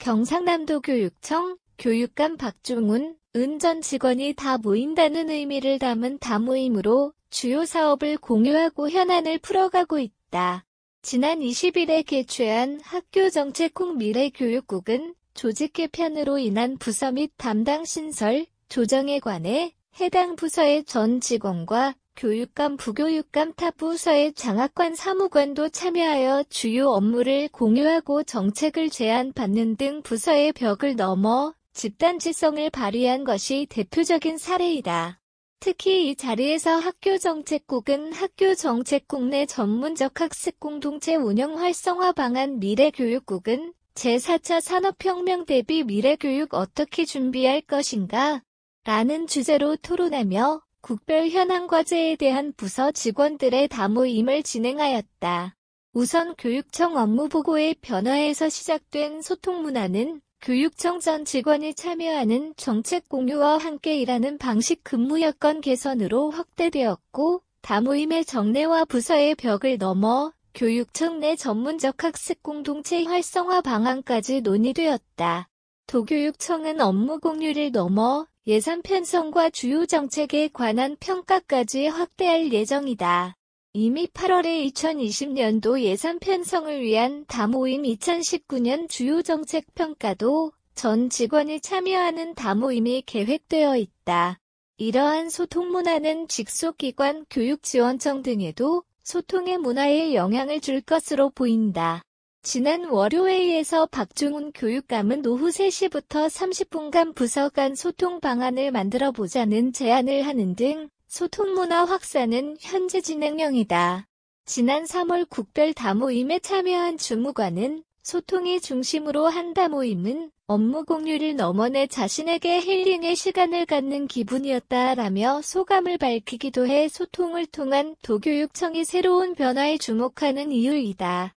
경상남도 교육청 교육감 박중훈 은전 직원이 다 모인다는 의미를 담은 다모임으로 주요 사업을 공유하고 현안을 풀어가고 있다. 지난 20일에 개최한 학교정책국 미래교육국은 조직 개편으로 인한 부서 및 담당 신설, 조정에 관해 해당 부서의 전 직원과 교육감, 부교육감 타 부서의 장학관 사무관도 참여하여 주요 업무를 공유하고 정책을 제안받는 등 부서의 벽을 넘어 집단지성을 발휘한 것이 대표적인 사례이다. 특히 이 자리에서 학교정책국은 학교정책국 내 전문적 학습 공동체 운영 활성화 방안 미래교육국은 제4차 산업혁명 대비 미래교육 어떻게 준비할 것인가 라는 주제로 토론하며 국별 현황 과제에 대한 부서 직원들의 다모임을 진행하였다. 우선 교육청 업무보고의 변화에서 시작된 소통 문화는 교육청 전 직원이 참여하는 정책 공유와 함께 일하는 방식 근무 여건 개선으로 확대되었고 다모임의 정례와 부서의 벽을 넘어 교육청 내 전문적 학습 공동체 활성화 방안까지 논의되었다. 도교육청은 업무 공유를 넘어 예산 편성과 주요 정책에 관한 평가까지 확대할 예정이다. 이미 8월에 2020년도 예산 편성을 위한 다모임 2019년 주요 정책 평가도 전 직원이 참여하는 다모임이 계획되어 있다. 이러한 소통 문화는 직속기관 교육지원청 등에도 소통의 문화에 영향을 줄 것으로 보인다. 지난 월요일에서 박중훈 교육감은 오후 3시부터 30분간 부서 간 소통 방안을 만들어 보자는 제안을 하는 등 소통 문화 확산은 현재 진행형이다. 지난 3월 국별 다모임에 참여한 주무관은 소통이 중심으로 한 다모임은 업무 공유를 넘어내 자신에게 힐링의 시간을 갖는 기분이었다라며 소감을 밝히기도 해 소통을 통한 도교육청이 새로운 변화에 주목하는 이유이다.